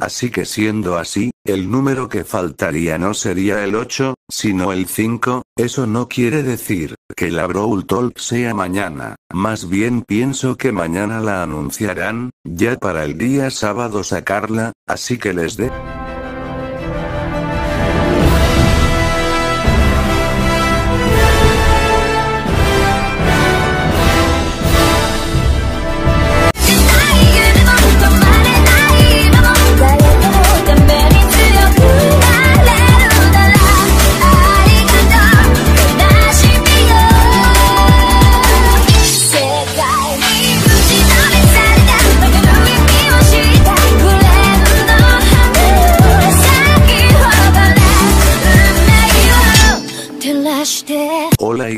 Así que siendo así, el número que faltaría no sería el 8, sino el 5, eso no quiere decir que la Brawl Talk sea mañana, más bien pienso que mañana la anunciarán, ya para el día sábado sacarla, así que les dé...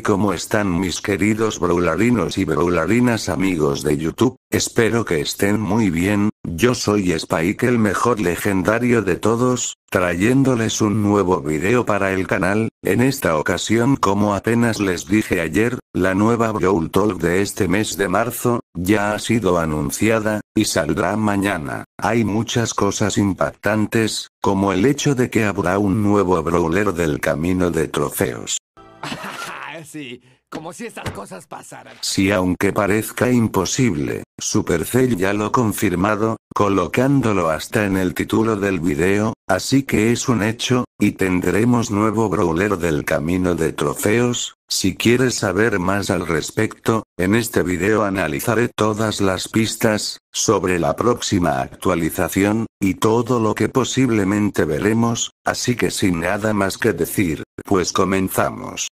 cómo están mis queridos brawlarinos y brawlarinas amigos de YouTube, espero que estén muy bien, yo soy Spike el mejor legendario de todos, trayéndoles un nuevo video para el canal, en esta ocasión como apenas les dije ayer, la nueva Brawl Talk de este mes de marzo, ya ha sido anunciada, y saldrá mañana. Hay muchas cosas impactantes, como el hecho de que habrá un nuevo brawler del camino de trofeos. como si cosas pasaran. Si aunque parezca imposible, Supercell ya lo ha confirmado, colocándolo hasta en el título del video, así que es un hecho, y tendremos nuevo brawler del camino de trofeos, si quieres saber más al respecto, en este video analizaré todas las pistas, sobre la próxima actualización, y todo lo que posiblemente veremos, así que sin nada más que decir, pues comenzamos.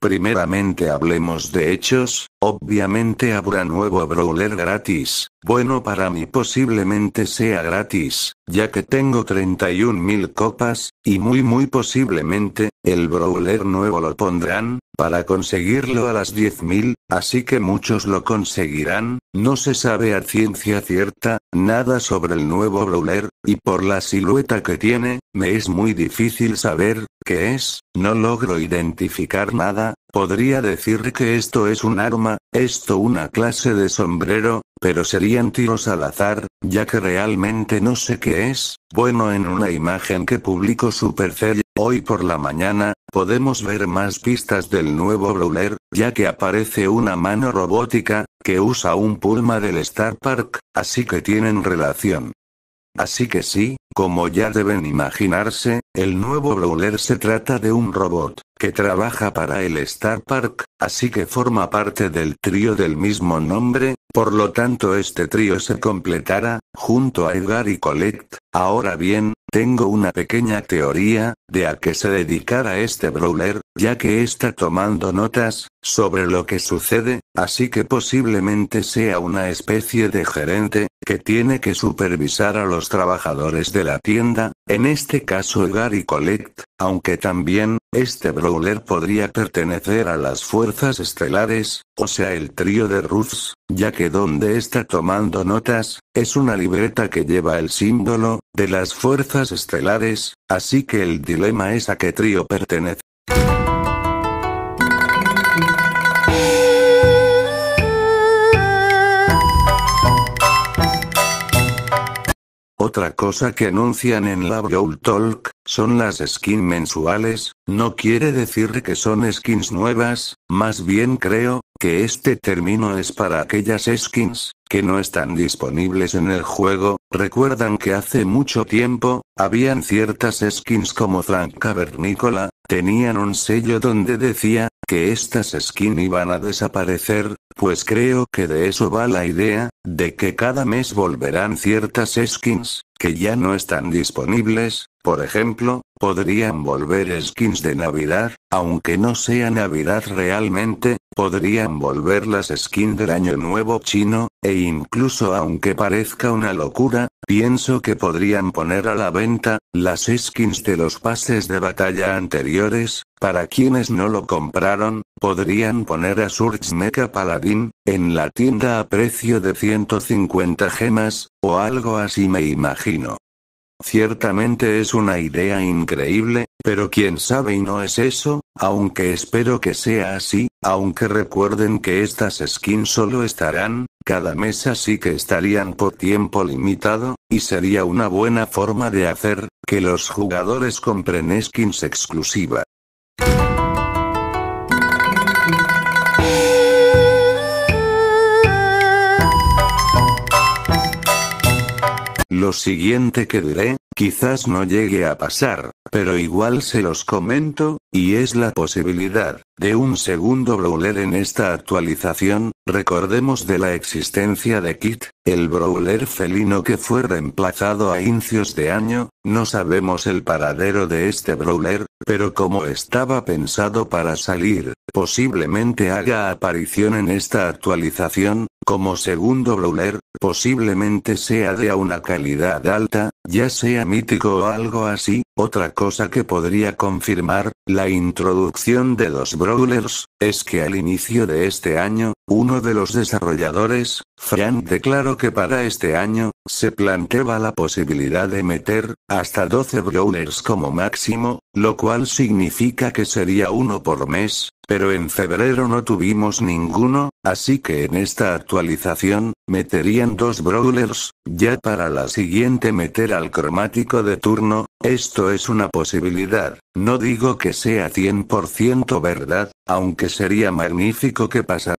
Primeramente hablemos de hechos, obviamente habrá nuevo brawler gratis, bueno para mí posiblemente sea gratis, ya que tengo 31.000 copas, y muy muy posiblemente, el brawler nuevo lo pondrán, para conseguirlo a las 10.000, así que muchos lo conseguirán, no se sabe a ciencia cierta, nada sobre el nuevo brawler, y por la silueta que tiene, me es muy difícil saber, qué es, no logro identificar nada, podría decir que esto es un arma, esto una clase de sombrero, pero serían tiros al azar, ya que realmente no sé qué es, bueno en una imagen que publicó Supercell, Hoy por la mañana, podemos ver más pistas del nuevo Brawler, ya que aparece una mano robótica, que usa un pulma del Star Park, así que tienen relación. Así que sí, como ya deben imaginarse, el nuevo Brawler se trata de un robot que trabaja para el Star Park, así que forma parte del trío del mismo nombre, por lo tanto este trío se completará, junto a Edgar y Colette. Ahora bien, tengo una pequeña teoría, de a qué se dedicará este brawler, ya que está tomando notas, sobre lo que sucede, así que posiblemente sea una especie de gerente, que tiene que supervisar a los trabajadores de la tienda, en este caso Edgar y Colette, aunque también, este Brawler podría pertenecer a las Fuerzas Estelares, o sea el trío de Ruths, ya que donde está tomando notas, es una libreta que lleva el símbolo, de las Fuerzas Estelares, así que el dilema es a qué trío pertenece. Otra cosa que anuncian en la Brawl Talk, son las skins mensuales, no quiere decir que son skins nuevas, más bien creo, que este término es para aquellas skins, que no están disponibles en el juego, recuerdan que hace mucho tiempo, habían ciertas skins como Frank Cavernícola, tenían un sello donde decía, que estas skins iban a desaparecer, pues creo que de eso va la idea, de que cada mes volverán ciertas skins, que ya no están disponibles, por ejemplo, podrían volver skins de Navidad, aunque no sea Navidad realmente, podrían volver las skins del Año Nuevo chino, e incluso aunque parezca una locura, pienso que podrían poner a la venta, las skins de los pases de batalla anteriores, para quienes no lo compraron, podrían poner a Surge Mecha Paladin, en la tienda a precio de 150 gemas, o algo así me imagino. Ciertamente es una idea increíble, pero quién sabe y no es eso, aunque espero que sea así, aunque recuerden que estas skins solo estarán, cada mes así que estarían por tiempo limitado, y sería una buena forma de hacer, que los jugadores compren skins exclusivas. Lo siguiente que diré, Quizás no llegue a pasar, pero igual se los comento, y es la posibilidad de un segundo Brawler en esta actualización. Recordemos de la existencia de Kit, el Brawler felino que fue reemplazado a inicios de año. No sabemos el paradero de este Brawler, pero como estaba pensado para salir, posiblemente haga aparición en esta actualización, como segundo brawler, posiblemente sea de una calidad alta, ya sea mítico o algo así, otra cosa que podría confirmar, la introducción de los Brawlers, es que al inicio de este año, uno de los desarrolladores, Frank declaró que para este año, se planteaba la posibilidad de meter, hasta 12 Brawlers como máximo, lo cual significa que sería uno por mes, pero en febrero no tuvimos ninguno, así que en esta actualización, meterían dos Brawlers, ya para la siguiente meter al cromático de turno, esto es una posibilidad, no digo que sea 100% verdad, aunque sería magnífico que pasara.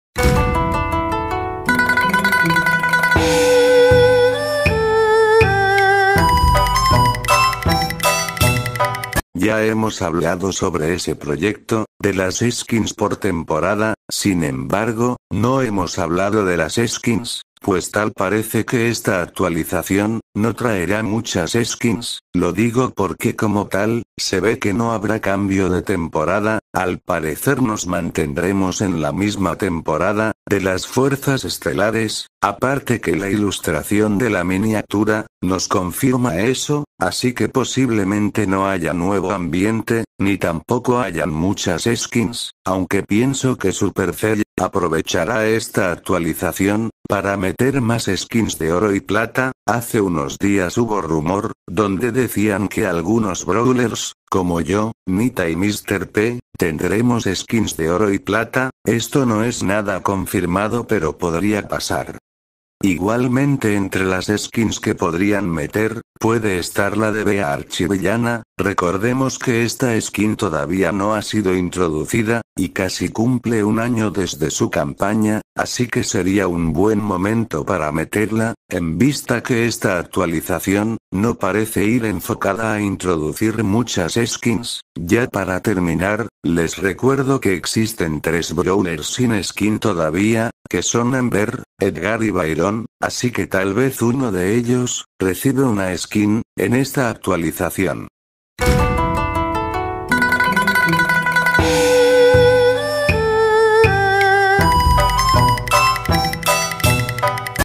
Ya hemos hablado sobre ese proyecto, de las skins por temporada, sin embargo, no hemos hablado de las skins pues tal parece que esta actualización, no traerá muchas skins, lo digo porque como tal, se ve que no habrá cambio de temporada, al parecer nos mantendremos en la misma temporada, de las fuerzas estelares, aparte que la ilustración de la miniatura, nos confirma eso, así que posiblemente no haya nuevo ambiente, ni tampoco hayan muchas skins, aunque pienso que Supercell aprovechará esta actualización, para meter más skins de oro y plata, hace unos días hubo rumor, donde decían que algunos brawlers, como yo, Nita y Mr. P, tendremos skins de oro y plata, esto no es nada confirmado pero podría pasar. Igualmente entre las skins que podrían meter, puede estar la de Bea Archivillana, recordemos que esta skin todavía no ha sido introducida, y casi cumple un año desde su campaña, así que sería un buen momento para meterla, en vista que esta actualización, no parece ir enfocada a introducir muchas skins. Ya para terminar, les recuerdo que existen tres brawlers sin skin todavía, que son Ember, Edgar y Byron así que tal vez uno de ellos, recibe una skin, en esta actualización.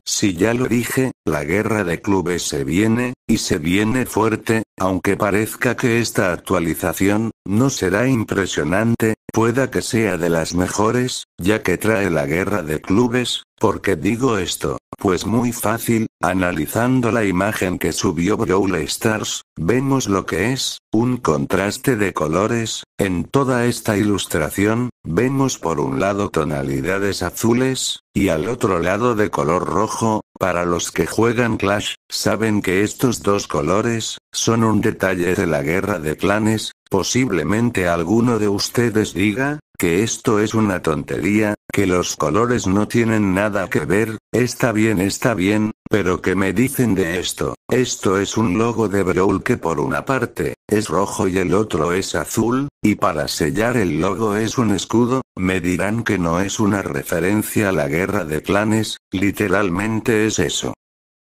Si ya lo dije, la guerra de clubes se viene, y se viene fuerte, aunque parezca que esta actualización, no será impresionante, Pueda que sea de las mejores, ya que trae la guerra de clubes, porque digo esto, pues muy fácil, analizando la imagen que subió Brawl Stars, vemos lo que es, un contraste de colores, en toda esta ilustración, vemos por un lado tonalidades azules, y al otro lado de color rojo, para los que juegan Clash, saben que estos dos colores, son un detalle de la guerra de clanes, posiblemente alguno de ustedes diga, que esto es una tontería, que los colores no tienen nada que ver, está bien, está bien, pero que me dicen de esto, esto es un logo de Brawl que por una parte, es rojo y el otro es azul, y para sellar el logo es un escudo, me dirán que no es una referencia a la guerra de clanes, literalmente es eso.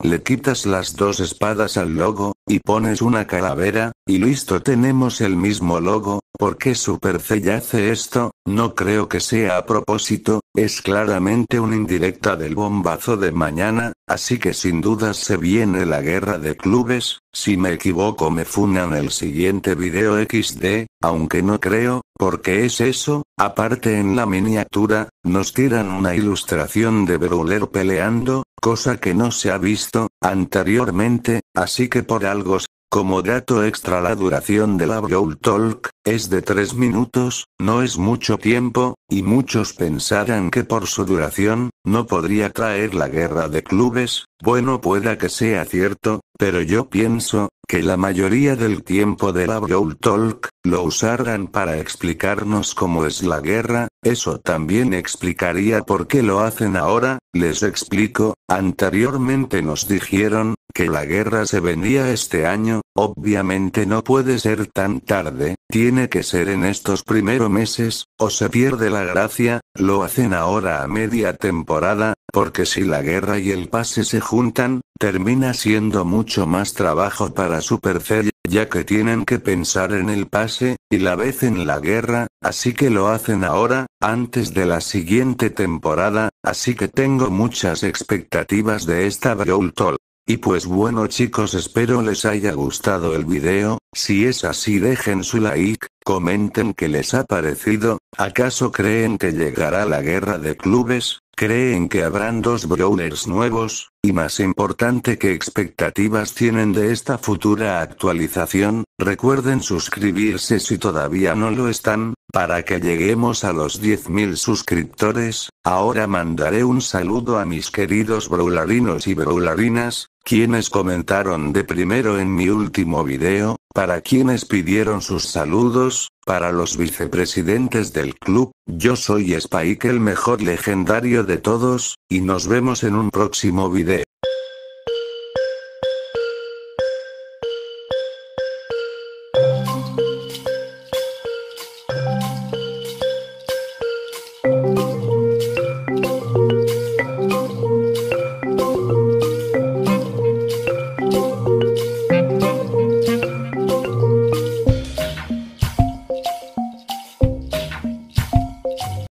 Le quitas las dos espadas al logo, y pones una calavera, y listo tenemos el mismo logo, ¿por qué Supercell hace esto? No creo que sea a propósito, es claramente una indirecta del bombazo de mañana, así que sin duda se viene la guerra de clubes, si me equivoco me funan el siguiente video XD, aunque no creo, porque es eso, aparte en la miniatura, nos tiran una ilustración de brawler peleando, cosa que no se ha visto, anteriormente, así que por algo como dato extra la duración de la Brawl Talk, es de 3 minutos, no es mucho tiempo, y muchos pensarán que por su duración, no podría traer la guerra de clubes, bueno pueda que sea cierto, pero yo pienso, que la mayoría del tiempo de la Brawl Talk, lo usaran para explicarnos cómo es la guerra, eso también explicaría por qué lo hacen ahora, les explico, anteriormente nos dijeron, que la guerra se venía este año, obviamente no puede ser tan tarde, tiene que ser en estos primeros meses, o se pierde la gracia, lo hacen ahora a media temporada, porque si la guerra y el pase se juntan, Termina siendo mucho más trabajo para Supercell, ya que tienen que pensar en el pase, y la vez en la guerra, así que lo hacen ahora, antes de la siguiente temporada, así que tengo muchas expectativas de esta Brawl Talk. Y pues bueno chicos espero les haya gustado el video, si es así dejen su like, comenten que les ha parecido, ¿acaso creen que llegará la guerra de clubes? ¿Creen que habrán dos Brawlers nuevos? Y más importante ¿qué expectativas tienen de esta futura actualización, recuerden suscribirse si todavía no lo están, para que lleguemos a los 10.000 suscriptores, ahora mandaré un saludo a mis queridos brawlarinos y brawlarinas, quienes comentaron de primero en mi último video, para quienes pidieron sus saludos, para los vicepresidentes del club, yo soy Spike el mejor legendario de todos, y nos vemos en un próximo video.